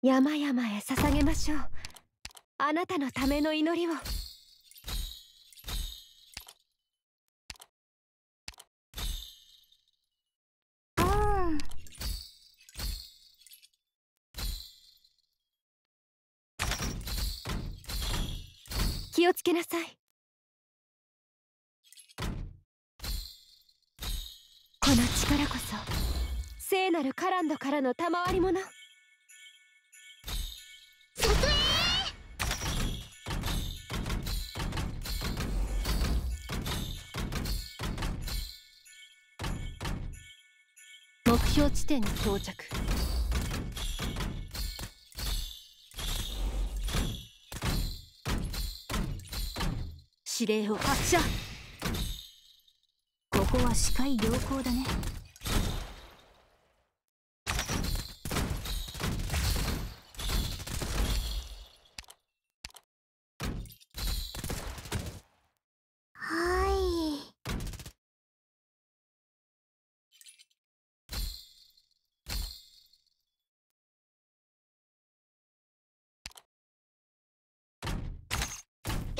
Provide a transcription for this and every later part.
山々へ捧げましょうあなたのための祈りを気をつけなさいこの力こそ聖なるカランドからの賜り物目標地点に到着指令を発射ここは視界良好だね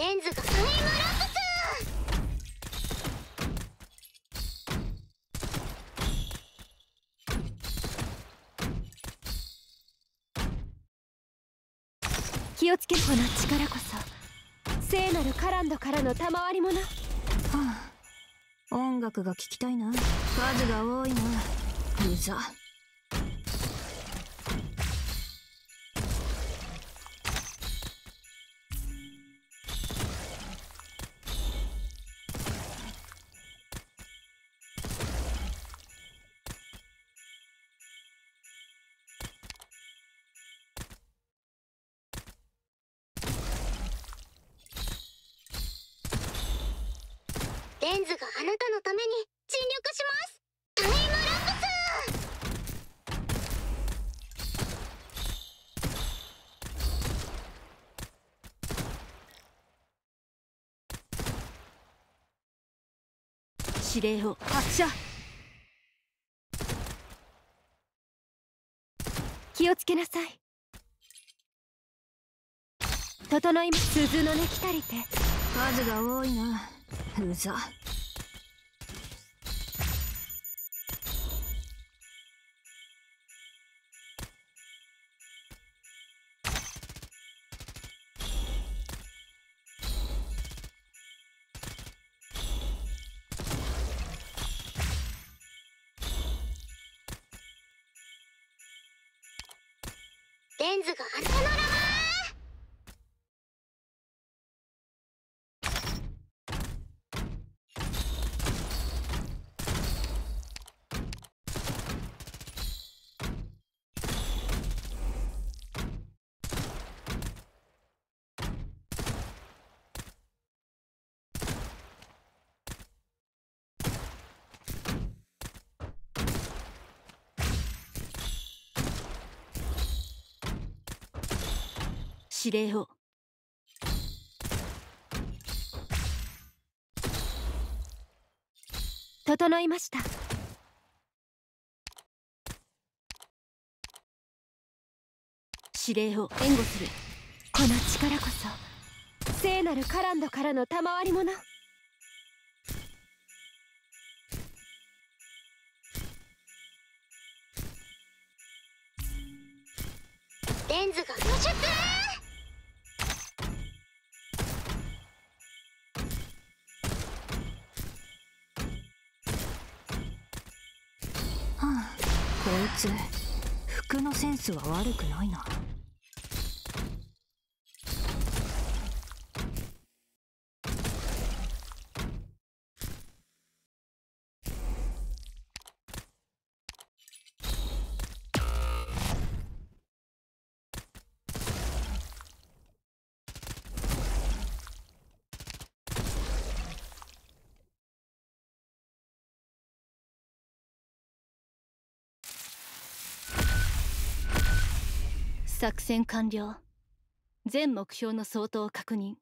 レンズがタイムラプス気をつけこの力こそ聖なるカランドからの賜り物、はあ、音楽が聴きたいな数が多いなうざレンズがあなたのために尽力しますタイムラプス指令を発射気をつけなさい整います鈴のね来たりて数が多いなうざレンズが頭ならば指令を整いました指令を援護するこの力こそ聖なるカランドからの賜り物レンズが50こいつ服のセンスは悪くないな作戦完了全目標の相当を確認